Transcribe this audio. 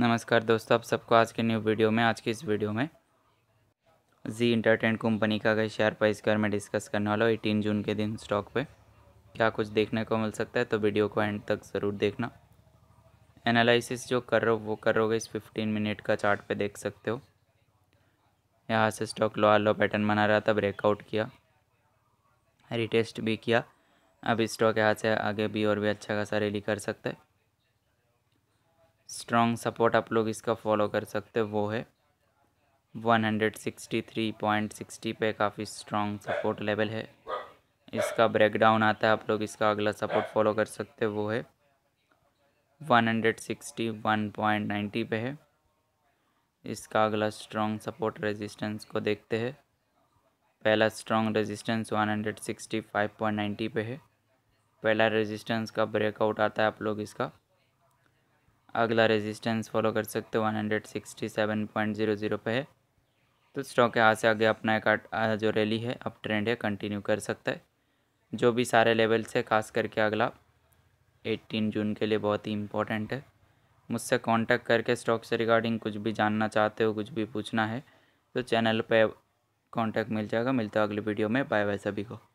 नमस्कार दोस्तों आप सबको आज के न्यू वीडियो में आज के इस वीडियो में जी इंटरटेन कंपनी का अगर शेयर प्राइस के में डिस्कस करने वाला हो एटीन जून के दिन स्टॉक पे क्या कुछ देखने को मिल सकता है तो वीडियो को एंड तक ज़रूर देखना एनालिसिस जो कर रहे हो वो करोगे इस फिफ्टीन मिनट का चार्ट पे देख सकते हो यहाँ से स्टॉक लो लो पैटर्न बना रहा था ब्रेकआउट किया रिटेस्ट भी किया अब स्टॉक यहाँ से आगे भी और भी अच्छा खासा रैली कर सकता है स्ट्रॉन्ग सपोर्ट आप लोग इसका फॉलो कर सकते हो वो है 163.60 पे काफ़ी स्ट्रॉन्ग सपोर्ट लेवल है इसका ब्रेकडाउन आता है आप लोग इसका अगला सपोर्ट फॉलो कर सकते हो वो है 161.90 पे है इसका अगला स्ट्रॉन्ग सपोर्ट रेजिस्टेंस को देखते हैं पहला स्ट्रॉन्ग रेजिस्टेंस 165.90 पे है पहला रेजिस्टेंस का ब्रेकआउट आता है आप लोग इसका अगला रेजिस्टेंस फॉलो कर सकते हो one hundred sixty seven point zero zero पे है तो स्टॉक यहाँ से आगे अपना एक जो रैली है अब ट्रेंड है कंटिन्यू कर सकता है जो भी सारे लेवल्स है खास करके अगला 18 जून के लिए बहुत ही इम्पोर्टेंट है मुझसे कांटेक्ट करके स्टॉक से रिगार्डिंग कुछ भी जानना चाहते हो कुछ भी पूछना है तो चैनल पर कॉन्टैक्ट मिल जाएगा मिलता है अगली वीडियो में बाय बाय सभी को